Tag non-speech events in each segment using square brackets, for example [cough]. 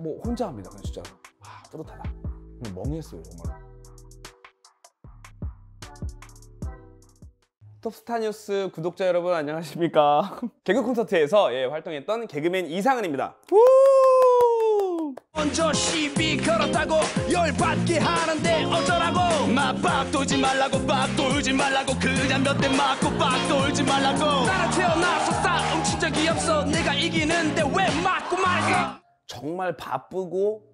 뭐 혼자 합니다 그냥 진짜로 뿌듯하다 아, 그냥 멍했어요 정말로 톱스타뉴스 구독자 여러분 안녕하십니까 [laughs] 개그 콘서트에서 예, 활동했던 개그맨 이상은입니다 먼저 시비 걸었다고 열받게 하는데 어쩌라고 막 빡돌지 말라고 빡돌지 말라고 그냥 몇대 맞고 빡돌지 말라고 나랑 태어나 속다 훔친 적이 없어 내가 이기는데 왜 맞고 말어 정말 바쁘고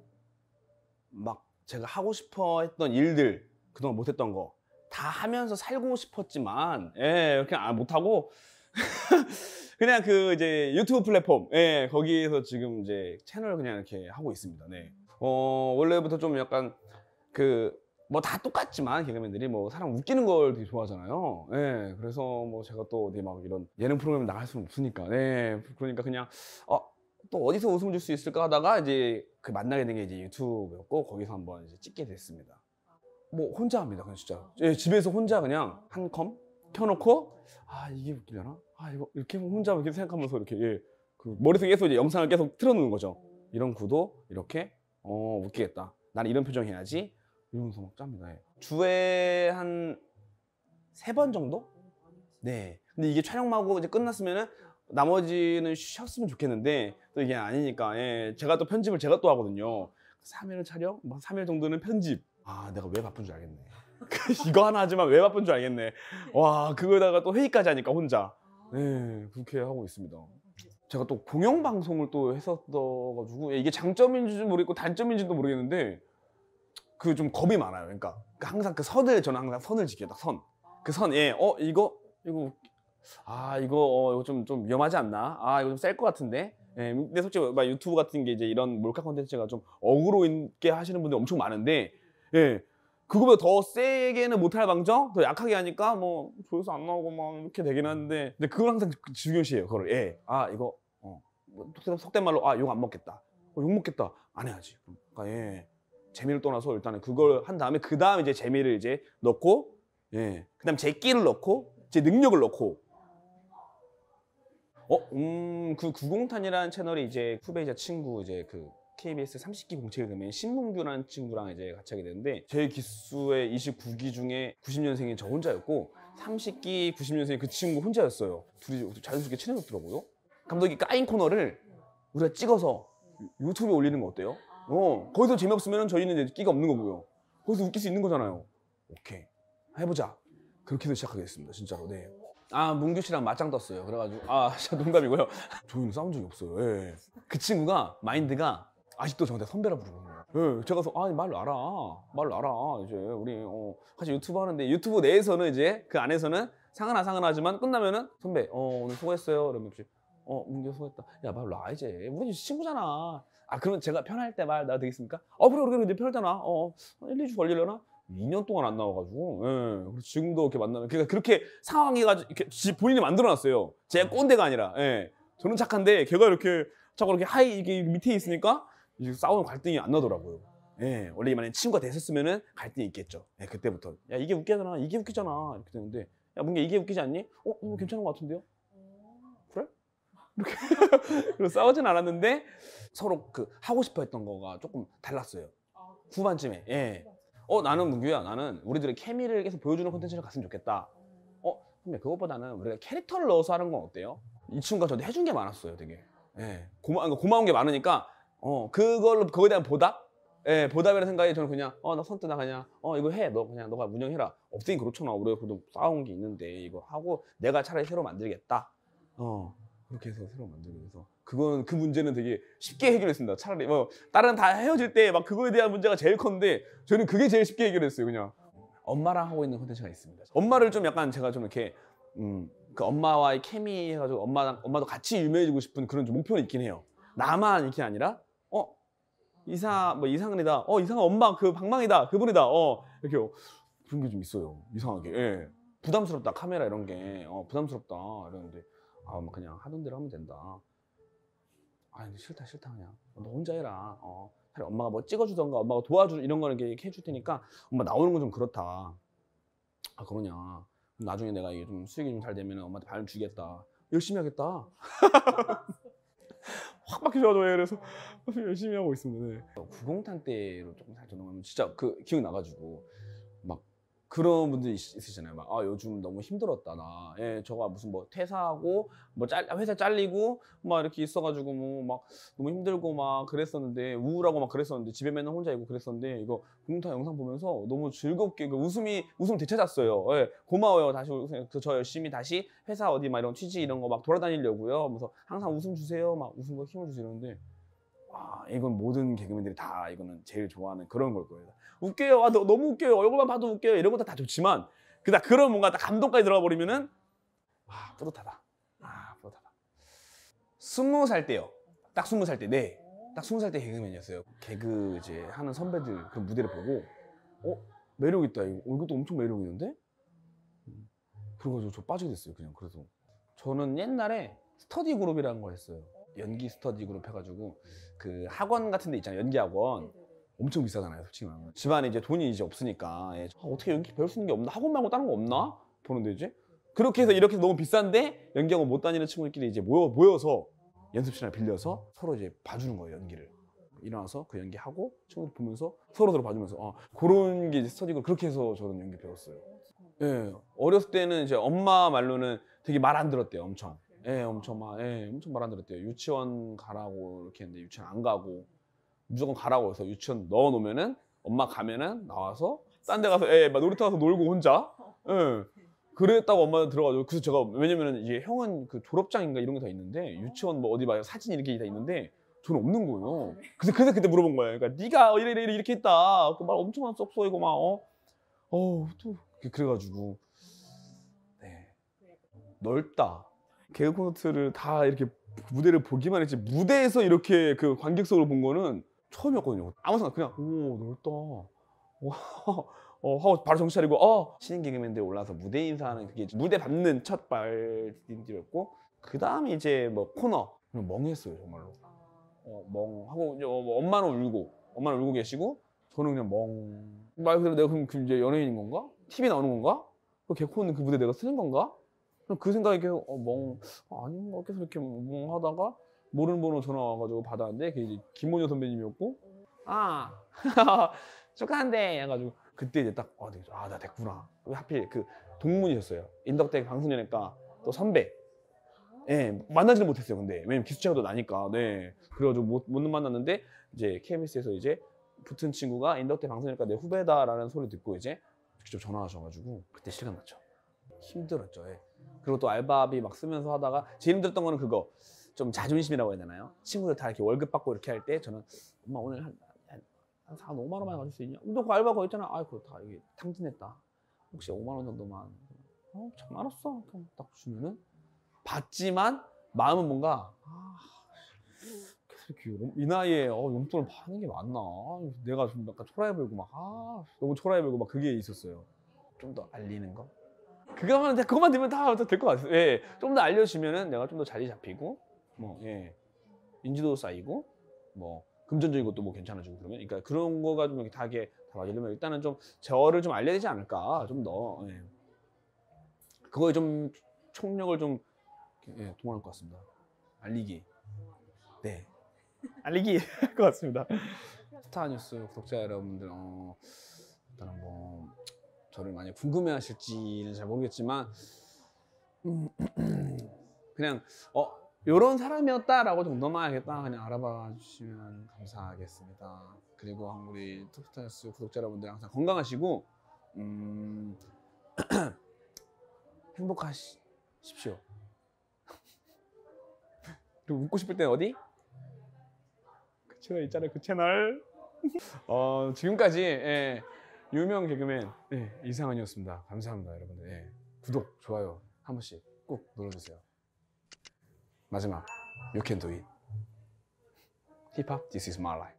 막 제가 하고 싶어 했던 일들 그동안 못했던 거 다 하면서 살고 싶었지만 예그게 아, 못하고 [laughs] 그냥 그 이제 유튜브 플랫폼 예 거기에서 지금 이제 채널 그냥 이렇게 하고 있습니다 네어 원래부터 좀 약간 그 뭐 다 똑같지만 개그맨들이 뭐 사람 웃기는 걸 되게 좋아하잖아요 예 그래서 뭐 제가 또 어디 막 이런 예능 프로그램 나갈 수는 없으니까 네 그러니까 그냥 어또 어디서 웃음을 줄 수 있을까 하다가 이제 그 만나게 된 게 이제 유튜브였고 거기서 한번 이제 찍게 됐습니다. 뭐 혼자 합니다, 그냥 진짜. 아. 예, 집에서 혼자 그냥 한컴 켜놓고 아 이게 웃기려나? 아 이거 이렇게 혼자 이렇게 생각하면서 이렇게 예, 그 머릿속에 계속 이제 영상을 계속 틀어놓는 거죠. 이런 구도 이렇게 어 웃기겠다. 나는 이런 표정 해야지. 이러면서 막 짭니다. 예. 주에 한 세 번 정도? 네. 근데 이게 촬영하고 이제 끝났으면은 나머지는 쉬었으면 좋겠는데 또 이게 아니니까 예, 제가 또 편집을 제가 또 하거든요 3일은 촬영, 뭐 3일 정도는 편집 아 내가 왜 바쁜 줄 알겠네 [laughs] 이거 하나 하지만 왜 바쁜 줄 알겠네 와 그거에다가 또 회의까지 하니까 혼자 네 그렇게 하고 있습니다 제가 또 공영방송을 또 했었어가지고 예, 이게 장점인지 모르겠고 단점인지도 모르겠는데 그 좀 겁이 많아요 그러니까 그 항상 그 선을 저는 항상 선을 지켜요 딱선그 선 예 어 이거 이거 아 이거 어, 이거 좀, 좀 위험하지 않나? 아 이거 좀셀것 같은데? 예, 근데 솔직히 막 유튜브 같은 게 이제 이런 몰카 콘텐츠가 좀 어그로 있게 하시는 분들이 엄청 많은데 예, 그거보다 더 세게는 못 할 방정 더 약하게 하니까 뭐 조회수 안 나오고 막 이렇게 되긴 하는데 근데 그걸 항상 중요시해요 그걸 예, 아 이거 어, 속된 뭐 말로 아 욕 안 먹겠다 어, 욕 먹겠다 안 해야지 그러니까 예, 재미를 떠나서 일단은 그걸 한 다음에 그 다음 에 이제 재미를 이제 넣고 예, 그 다음 에제 끼를 넣고 제 능력을 넣고 어, 음, 그 구공탄이라는 채널이 이제 후배이자 친구 이제 그 KBS 30기 공채를 되면 신문규라는 친구랑 이제 같이 하게 되는데 제 기수의 29기 중에 90년생인 저 혼자였고 30기 90년생인 그 친구 혼자였어요. 둘이 자연스럽게 친해졌더라고요. 감독이 까인 코너를 우리가 찍어서 유튜브에 올리는 거 어때요? 어, 거기서 재미없으면 저희는 이제 끼가 없는 거고요. 거기서 웃길 수 있는 거잖아요. 오케이. 해보자. 그렇게 해서 시작하겠습니다. 진짜로. 네. 아 문규 씨랑 맞짱 떴어요. 그래가지고 아 [laughs] 진짜 농담이고요. 저희는 싸운 적이 없어요. 예. 그 친구가 마인드가 아직도 저한테 선배라 부르는 거예요. 예, 제가 가서 아니 말 알아, 말로 알아 이제 우리 어, 사실 유튜브 하는데 유튜브 내에서는 이제 그 안에서는 상하아 상하나지만 끝나면은 선배 어 오늘 수고했어요. 이러면 혹시 어 문규 수고했다. 야말 로아 이제 우리 친구잖아. 아 그러면 제가 편할 때 말 나도 되겠습니까? 어 그래 그래 이제 편하잖아. 어 1, 2주 걸리려나? 2년 동안 안 나와가지고 예. 지금도 이렇게 만나면 그러니까 그렇게 상황이 가지고 이렇게 본인이 만들어놨어요. 제가 음. 꼰대가 아니라 예. 저는 착한데 걔가 이렇게 자꾸 이렇게 하이 이게 밑에 있으니까 이제 싸우는 갈등이 안 나더라고요. 예, 원래 이만에 친구가 됐었으면은 갈등이 있겠죠. 예, 그때부터 야 이게 웃기잖아, 이게 웃기잖아 이렇게 되는데 야 뭔가 이게 웃기지 않니? 어, 어 괜찮은 것 같은데요? 그래? 이렇게 [laughs] 싸우진 않았는데 서로 그 하고 싶어 했던 거가 조금 달랐어요. 아, 후반쯤에 예. 아. 어 나는 무규야 나는 우리들의 케미를 계속 보여주는 콘텐츠를 갔으면 좋겠다 어 근데 그것보다는 우리가 캐릭터를 넣어서 하는 건 어때요? 이 친구가 저한테 해준 게 많았어요 되게 예 고마, 고마운 게 많으니까 어 그걸로 그거에 대한 보답? 예 보답이라는 생각이 저는 그냥 어나 선뜻 나 그냥 어 이거 해너 그냥 너가 운영해라 없으니 그렇잖아 우리가 그래도 싸운 게 있는데 이거 하고 내가 차라리 새로 만들겠다 어 그렇게 해서 새로 만들게 돼서 그건 그 문제는 되게 쉽게 해결했습니다. 차라리 뭐 다른 다 헤어질 때 막 그거에 대한 문제가 제일 컸는데 저는 그게 제일 쉽게 해결했어요. 그냥 엄마랑 하고 있는 콘텐츠가 있습니다. 엄마를 좀 약간 제가 좀 이렇게 음, 그 엄마와의 케미 해가지고 엄마랑 엄마도 같이 유명해지고 싶은 그런 목표는 있긴 해요. 나만 이렇게 아니라 어 이사 뭐 이상은이다. 어 이상은 엄마 그 방망이다. 그분이다. 어 이렇게 그런 게 좀 있어요. 이상하게 예. 부담스럽다 카메라 이런 게 어, 부담스럽다 이러는데 아, 뭐 그냥 하던 대로 하면 된다. 아, 근데 싫다, 싫다, 그냥. 어, 너 혼자 해라. 어. 차라리 엄마가 뭐 찍어주던가, 엄마가 도와주, 이런 거는 이렇게 해줄 테니까, 엄마 나오는 건 좀 그렇다. 아, 그러냐. 나중에 내가 이게 좀 수익이 좀 잘 되면 엄마한테 반을 주겠다. 열심히 하겠다. [laughs] 확 바뀌셔가지고 그래서 열심히 하고 있습니다. 네. 어, 구공탄 때로 조금 잘 전화하면 진짜 그 기억 나가지고 막 그런 분들 있으시잖아요. 막, 아, 요즘 너무 힘들었다, 나. 예, 저가 무슨 뭐 퇴사하고, 뭐 잘, 회사 잘리고, 막 이렇게 있어가지고, 뭐, 막 너무 힘들고, 막 그랬었는데, 우울하고 막 그랬었는데, 집에 맨날 혼자 있고 그랬었는데, 이거 공타 영상 보면서 너무 즐겁게, 그 웃음이, 웃음 되찾았어요. 예, 고마워요. 다시, 그, 저 열심히 다시 회사 어디 막 이런 취지 이런 거 막 돌아다니려고요. 그래서 항상 웃음 주세요. 막 웃음과 힘을 주세요. 이러는데, 아, 이건 모든 개그맨들이 다 이거는 제일 좋아하는 그런 걸 거예요. 웃겨요. 아, 너, 무 웃겨요. 얼굴만 봐도 웃겨요. 이런 것도 다 좋지만 그다 그런 뭔가 다 감동까지 들어가 버리면은 아, 뿌듯하다. 아, 뿌듯하다. 스무 살 때요. 딱 스무 살 때. 네. 딱 스무 살 때 개그맨이었어요. 개그 이제 하는 선배들 그 무대를 보고 어, 매력 있다. 이거 이것도 엄청 매력 있는데? 그래가지고 저 빠지게 됐어요. 그냥 그래서 저는 옛날에 스터디 그룹이라는 걸 했어요. 연기 스터디 그룹 해가지고 그 학원 같은 데 있잖아요. 연기 학원. 네, 네, 네. 엄청 비싸잖아요, 솔직히 말하면. 집안에 이제 돈이 이제 없으니까 예. 아, 어떻게 연기 배울 수 있는 게 없나? 학원 말고 다른 거 없나? 보는데 이제 그렇게 해서 이렇게 해서 너무 비싼데 연기학원 못 다니는 친구들끼리 이제 모여 모여서 연습실을 빌려서 서로 이제 봐주는 거예요, 연기를. 일어나서 그 연기하고 친구들 보면서 서로 서로 봐주면서 아, 그런 게 이제 스터디 그룹 그렇게 해서 저는 연기 배웠어요. 어, 예. 어렸을 때는 이제 엄마 말로는 되게 말 안 들었대요, 엄청. 예, 엄청 막, 예, 엄청 말 안들었대요. 유치원 가라고 이렇게 했는데 유치원 안 가고 무조건 가라고 해서 유치원 넣어 놓으면은 엄마 가면은 나와서 딴 데 가서 예, 예, 막 놀이터 가서 놀고 혼자. [laughs] 예. 그랬다고 엄마가 들어가지고 그래서 제가 왜냐면은 이제 형은 그 졸업장인가 이런 게 다 있는데 어. 유치원 뭐 어디 봐요 사진 이렇게 다 있는데 저는 어. 없는 거예요. 아, 그래서 그래 그때 물어본 거예요. 그러니까 네가 이래 이래 이렇게 했다. 그말 엄청 쏙쏙이고 막 어. 어또 그래가지고 네 넓다. 개그 콘서트를 다 이렇게 무대를 보기만 했지 무대에서 이렇게 그 관객석으로 본 거는 처음이었거든요. 아무 생각 그냥 오 넓다. 와 어, 하고 바로 정신 차리고 어 신인 개그맨들 올라서 무대 인사하는 그게 무대 밟는 첫발인디였고그 다음에 이제 뭐 코너 멍했어요 정말로 아. 어, 멍하고 이제 어, 뭐 엄마는 울고 엄마는 울고 계시고 저는 그냥 멍말 그대로 내가 그럼 이제 연예인인 건가? TV 나오는 건가? 그 개콘 그 무대 내가 쓰는 건가? 그럼 그 생각이 계속 어, 멍 아닌 것 같아서 이렇게 멍하다가 모르는 번호 전화 와가지고 받았는데 그게 이제 김원효 선배님이었고 아 [laughs] 축하한데 해가지고 그때 이제 딱아나 아, 됐구나 하필 그동문이었어요 인덕대 방송연예과 또 선배 아. 예, 네, 만나지는 못했어요, 근데. 왜냐면 기숙차가도 나니까, 네. 그래가지고 못, 못 만났는데, 이제 k m s 에서 이제 붙은 친구가 인덕대 방송니까내 후배다라는 소리 듣고 이제 직접 전화하셔가지고, 그때 시간 났죠 힘들었죠, 예. 그리고 또 알바비 막 쓰면서 하다가 제일 힘들었던 거는 그거 좀 자존심이라고 해야 되나요? 친구들 다 이렇게 월급 받고 이렇게 할 때 저는 엄마 오늘 한, 한, 한 4, 5만 원만 가질 수 있냐? 너 그 알바 거 있잖아. 아이고 다 이게 탕진했다. 혹시 5만 원 정도만. 어, 참 알았어. 딱 주면은 받지만 마음은 뭔가 아, 이이 나이에 어, 용돈을 받는 게 맞나? 내가 좀 약간 초라해 보이고 막 아, 너무 초라해 보이고 막 그게 있었어요. 좀 더 알리는 거? 그거 하 그것만 되면다 될 것 같아요. 예. 좀 더 알려주면은 시 내가 좀 더 자리 잡히고 뭐 예. 인지도 쌓이고 뭐 금전적인 것도 뭐 괜찮아지고 그러면 그러니까 그런 거가 좀 이렇게 다 이게 다 맞으려면 일단은 좀 저를 좀 알려야 되지 않을까 좀더 예. 그거에 좀 총력을 좀 예, 동원할 것 같습니다. 알리기. 네. 알리기 [laughs] 할 것 같습니다. 스타뉴스 구독자 여러분들 어, 일단은 뭐 저를 많이 궁금해하실지는 잘 모르겠지만 음, [clears throat] 그냥 어 이런 사람이었다라고 정도만 알겠다 그냥 알아봐 주시면 감사하겠습니다. 그리고 우리 톱스타스 구독자 여러분들 항상 건강하시고 음, [clears throat] 행복하십시오. [laughs] 그리고 웃고 싶을 땐 어디? 그 채널 있잖아요 그 채널. [laughs] 어 지금까지 예. 유명 개그맨 네, 예, 이상한이었습니다. 감사합니다, 여러분들. 네, 구독, 좋아요 한 번씩 꼭 눌러주세요. 마지막 You can do it. 힙합 This is my life.